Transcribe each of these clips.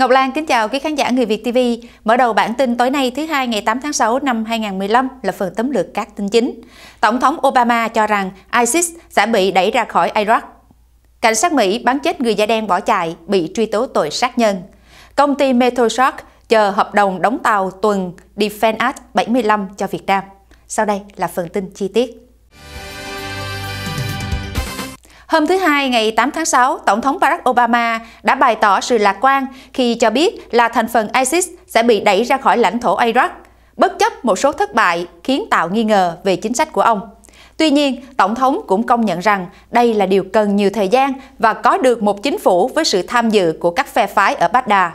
Ngọc Lan kính chào quý khán giả Người Việt TV. Mở đầu bản tin tối nay thứ hai ngày 8 tháng 6 năm 2015 là phần tóm lược các tin chính. Tổng thống Obama cho rằng ISIS sẽ bị đẩy ra khỏi Iraq. Cảnh sát Mỹ bắn chết người da đen bỏ chạy bị truy tố tội sát nhân. Công ty Metroshark chờ hợp đồng đóng tàu tuần Defense 75 cho Việt Nam. Sau đây là phần tin chi tiết. Hôm thứ Hai ngày 8 tháng 6, Tổng thống Barack Obama đã bày tỏ sự lạc quan khi cho biết là thành phần ISIS sẽ bị đẩy ra khỏi lãnh thổ Iraq, bất chấp một số thất bại khiến tạo nghi ngờ về chính sách của ông. Tuy nhiên, Tổng thống cũng công nhận rằng đây là điều cần nhiều thời gian và có được một chính phủ với sự tham dự của các phe phái ở Baghdad.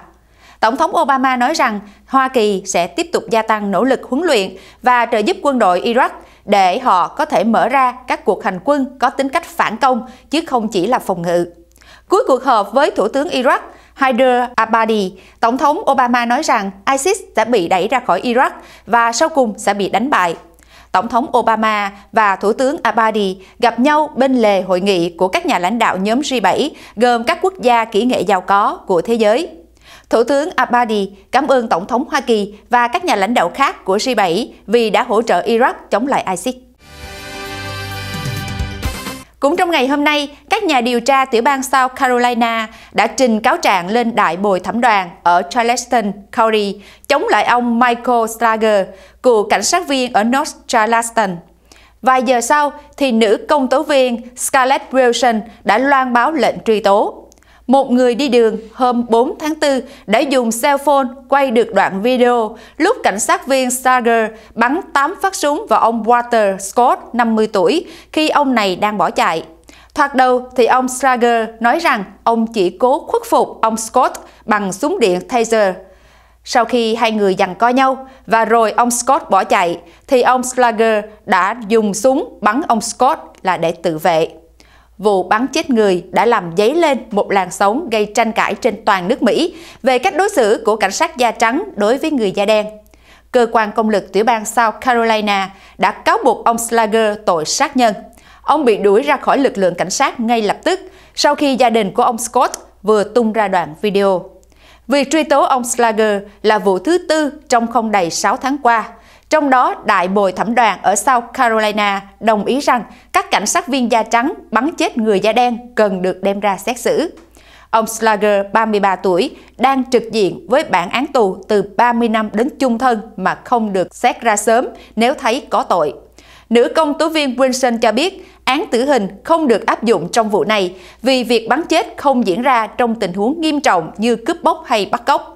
Tổng thống Obama nói rằng Hoa Kỳ sẽ tiếp tục gia tăng nỗ lực huấn luyện và trợ giúp quân đội Iraq để họ có thể mở ra các cuộc hành quân có tính cách phản công chứ không chỉ là phòng ngự. Cuối cuộc họp với Thủ tướng Iraq Haider Abadi, Tổng thống Obama nói rằng ISIS sẽ bị đẩy ra khỏi Iraq và sau cùng sẽ bị đánh bại. Tổng thống Obama và Thủ tướng Abadi gặp nhau bên lề hội nghị của các nhà lãnh đạo nhóm G7, gồm các quốc gia kỹ nghệ giàu có của thế giới. Thủ tướng Abadi cảm ơn Tổng thống Hoa Kỳ và các nhà lãnh đạo khác của G7 vì đã hỗ trợ Iraq chống lại ISIS. Cũng trong ngày hôm nay, các nhà điều tra tiểu bang South Carolina đã trình cáo trạng lên đại bồi thẩm đoàn ở Charleston County chống lại ông Michael Slager, cựu cảnh sát viên ở North Charleston. Vài giờ sau, thì nữ công tố viên Scarlett Wilson đã loan báo lệnh truy tố. Một người đi đường hôm 4 tháng 4 đã dùng cell phone quay được đoạn video lúc cảnh sát viên Sager bắn 8 phát súng vào ông Walter Scott, 50 tuổi, khi ông này đang bỏ chạy. Thoạt đầu thì ông Sager nói rằng ông chỉ cố khuất phục ông Scott bằng súng điện taser. Sau khi hai người giằng co nhau và rồi ông Scott bỏ chạy, thì ông Slager đã dùng súng bắn ông Scott là để tự vệ. Vụ bắn chết người đã làm dấy lên một làn sóng gây tranh cãi trên toàn nước Mỹ về cách đối xử của cảnh sát da trắng đối với người da đen. Cơ quan công lực tiểu bang South Carolina đã cáo buộc ông Slager tội sát nhân. Ông bị đuổi ra khỏi lực lượng cảnh sát ngay lập tức sau khi gia đình của ông Scott vừa tung ra đoạn video. Việc truy tố ông Slager là vụ thứ tư trong không đầy 6 tháng qua – trong đó, đại bồi thẩm đoàn ở South Carolina đồng ý rằng các cảnh sát viên da trắng bắn chết người da đen cần được đem ra xét xử. Ông Slager, 33 tuổi, đang trực diện với bản án tù từ 30 năm đến chung thân mà không được xét ra sớm nếu thấy có tội. Nữ công tố viên Wilson cho biết án tử hình không được áp dụng trong vụ này vì việc bắn chết không diễn ra trong tình huống nghiêm trọng như cướp bóc hay bắt cóc.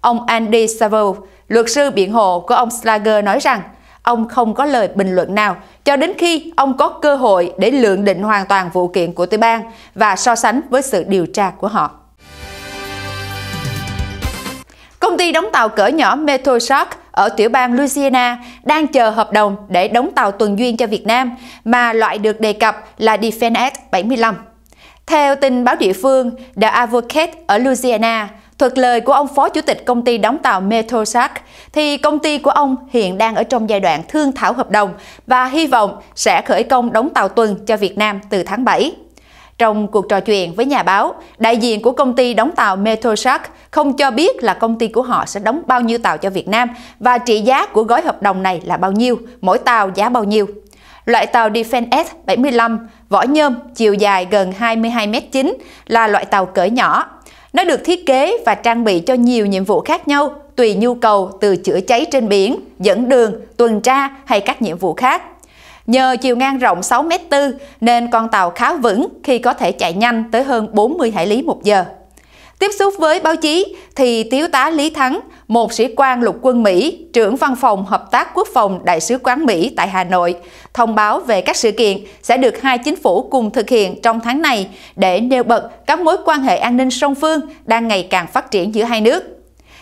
Ông Andy Saville, luật sư biện hộ của ông Slager nói rằng ông không có lời bình luận nào cho đến khi ông có cơ hội để lượng định hoàn toàn vụ kiện của tiểu bang và so sánh với sự điều tra của họ. Công ty đóng tàu cỡ nhỏ Metroshark ở tiểu bang Louisiana đang chờ hợp đồng để đóng tàu tuần duyên cho Việt Nam mà loại được đề cập là Defense 75. Theo tin báo địa phương The Advocate ở Louisiana, Thuật lời của ông Phó Chủ tịch công ty đóng tàu Metrosac thì công ty của ông hiện đang ở trong giai đoạn thương thảo hợp đồng và hy vọng sẽ khởi công đóng tàu tuần cho Việt Nam từ tháng 7. Trong cuộc trò chuyện với nhà báo, đại diện của công ty đóng tàu Metrosac không cho biết là công ty của họ sẽ đóng bao nhiêu tàu cho Việt Nam và trị giá của gói hợp đồng này là bao nhiêu, mỗi tàu giá bao nhiêu. Loại tàu Defense S75 vỏ nhôm chiều dài gần 22m9 là loại tàu cỡ nhỏ, nó được thiết kế và trang bị cho nhiều nhiệm vụ khác nhau, tùy nhu cầu từ chữa cháy trên biển, dẫn đường, tuần tra hay các nhiệm vụ khác. Nhờ chiều ngang rộng 6 m4 nên con tàu khá vững khi có thể chạy nhanh tới hơn 40 hải lý một giờ. Tiếp xúc với báo chí thì Thiếu tá Lý Thắng, một sĩ quan lục quân Mỹ, trưởng văn phòng Hợp tác Quốc phòng Đại sứ quán Mỹ tại Hà Nội, thông báo về các sự kiện sẽ được hai chính phủ cùng thực hiện trong tháng này để nêu bật các mối quan hệ an ninh song phương đang ngày càng phát triển giữa hai nước.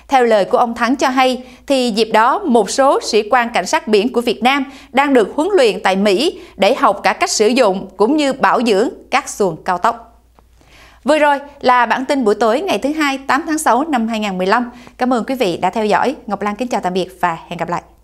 Theo lời của ông Thắng cho hay, thì dịp đó một số sĩ quan cảnh sát biển của Việt Nam đang được huấn luyện tại Mỹ để học cả cách sử dụng cũng như bảo dưỡng các xuồng cao tốc. Vừa rồi là bản tin buổi tối ngày thứ hai 8 tháng 6 năm 2015. Cảm ơn quý vị đã theo dõi. Ngọc Lan kính chào tạm biệt và hẹn gặp lại.